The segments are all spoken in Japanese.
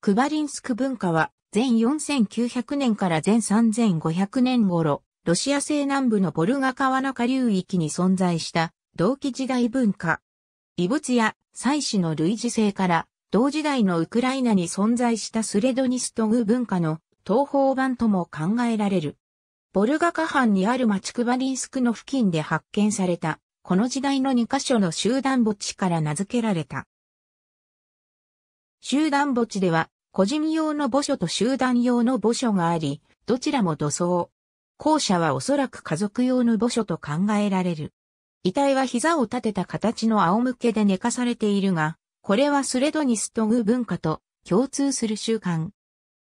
クバリンスク文化は、前4900年から前3500年頃、ロシア西南部のボルガ川下流域に存在した同期時代文化。遺物や祭祀の類似性から同時代のウクライナに存在したスレドニストグ文化の東方版とも考えられる。ボルガ河畔にある町クバリンスクの付近で発見された、この時代の2カ所の集団墓地から名付けられた。集団墓地では個人用の墓所と集団用の墓所があり、どちらも土葬。後者はおそらく家族用の墓所と考えられる。遺体は膝を立てた形の仰向けで寝かされているが、これはスレドニストグ文化と共通する習慣。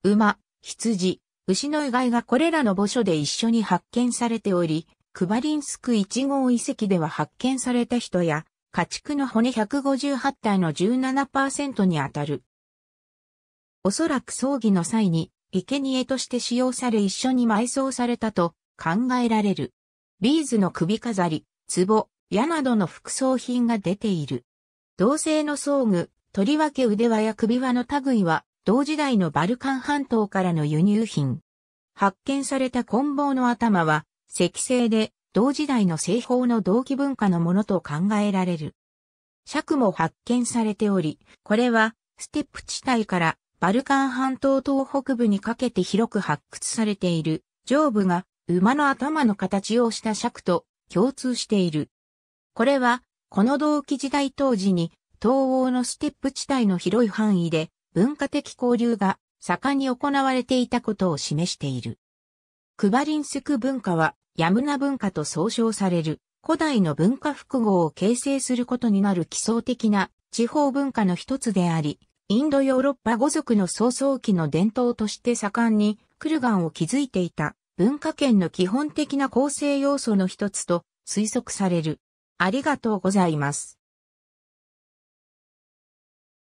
馬、羊、牛の遺骸がこれらの墓所で一緒に発見されており、クバリンスク1号遺跡では発見された人や、家畜の骨158体の17%にあたるおそらく葬儀の際に、生贄として使用され一緒に埋葬されたと考えられる。ビーズの首飾り、壺、矢などの副葬品が出ている。同性の装具、とりわけ腕輪や首輪の類は、同時代のバルカン半島からの輸入品。発見された棍棒の頭は、石製で、同時代の製法の同期文化のものと考えられる。尺も発見されており、これは、ステップ地帯からバルカン半島東北部にかけて広く発掘されている、上部が馬の頭の形をした尺と共通している。これは、この同期時代当時に、東欧のステップ地帯の広い範囲で文化的交流が盛んに行われていたことを示している。クバリンスク文化はヤムナ文化と総称される古代の文化複合を形成することになる基礎的な地方文化の一つであり、インドヨーロッパ語族の創創期の伝統として盛んにクルガンを築いていた文化圏の基本的な構成要素の一つと推測される。ありがとうございます。